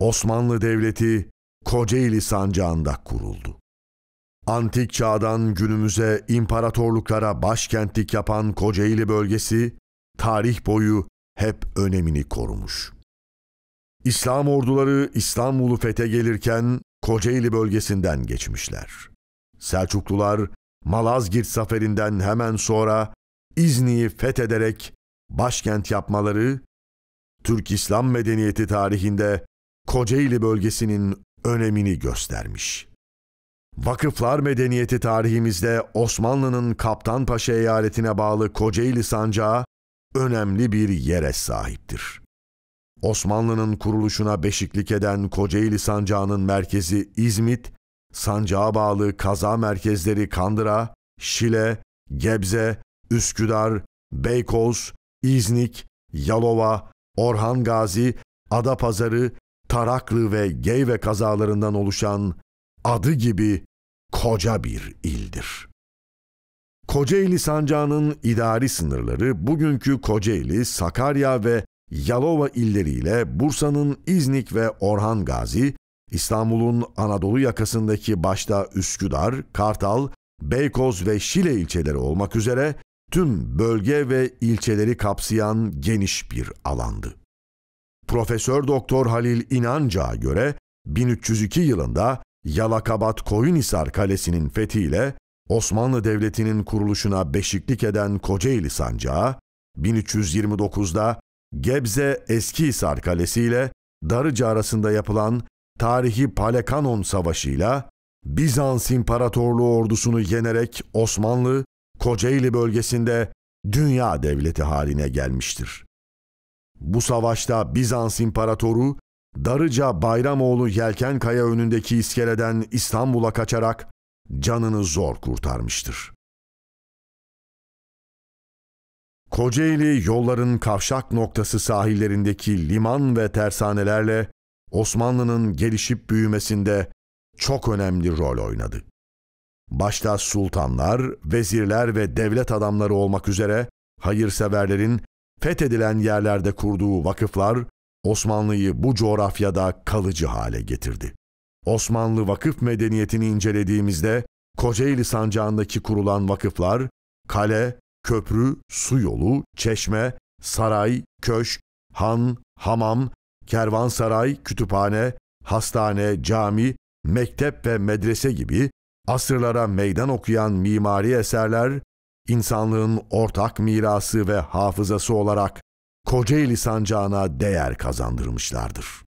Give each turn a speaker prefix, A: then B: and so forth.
A: Osmanlı Devleti Kocaeli Sancağı'nda kuruldu. Antik çağdan günümüze imparatorluklara başkentlik yapan Kocaeli bölgesi, tarih boyu hep önemini korumuş. İslam orduları İstanbul'u fete gelirken Kocaeli bölgesinden geçmişler. Selçuklular Malazgirt zaferinden hemen sonra İzni'yi fethederek başkent yapmaları, Türk İslam medeniyeti tarihinde Kocaeli bölgesinin önemini göstermiş. Vakıflar medeniyeti tarihimizde Osmanlı'nın Kaptanpaşa eyaletine bağlı Kocaeli sancağı önemli bir yere sahiptir. Osmanlı'nın kuruluşuna beşiklik eden Kocaeli Sancağı'nın merkezi İzmit, sancağa bağlı kaza merkezleri Kandıra, Şile, Gebze, Üsküdar, Beykoz, İznik, Yalova, Orhan Gazi, Adapazarı, Taraklı ve Geyve kazalarından oluşan adı gibi koca bir ildir. Kocaeli Sancağı'nın idari sınırları bugünkü Kocaeli, Sakarya ve Yalova illeriyle Bursa'nın İznik ve Orhan Gazi, İstanbul'un Anadolu yakasındaki başta Üsküdar, Kartal, Beykoz ve Şile ilçeleri olmak üzere tüm bölge ve ilçeleri kapsayan geniş bir alandı. Profesör Doktor Halil İnanca göre 1302 yılında Yalakabat Koyunhisar Kalesi'nin fethiyle Osmanlı Devleti'nin kuruluşuna beşiklik eden Kocaeli Sancağı, 1329'da Gebze Eskihisar Kalesi ile Darıca arasında yapılan tarihi Palekanon Savaşı'yla Bizans İmparatorluğu ordusunu yenerek Osmanlı, Kocaeli bölgesinde dünya devleti haline gelmiştir. Bu savaşta Bizans İmparatoru Darıca Bayramoğlu kaya önündeki iskeleden İstanbul'a kaçarak canını zor kurtarmıştır. Kocaeli yolların kavşak noktası sahillerindeki liman ve tersanelerle Osmanlı'nın gelişip büyümesinde çok önemli rol oynadı. Başta sultanlar, vezirler ve devlet adamları olmak üzere hayırseverlerin fethedilen yerlerde kurduğu vakıflar Osmanlı'yı bu coğrafyada kalıcı hale getirdi. Osmanlı vakıf medeniyetini incelediğimizde Kocaeli Sancağı'ndaki kurulan vakıflar kale, köprü, su yolu, çeşme, saray, köşk, han, hamam, kervansaray, kütüphane, hastane, cami, mektep ve medrese gibi asırlara meydan okuyan mimari eserler insanlığın ortak mirası ve hafızası olarak Kocaeli Sancağı'na değer kazandırmışlardır.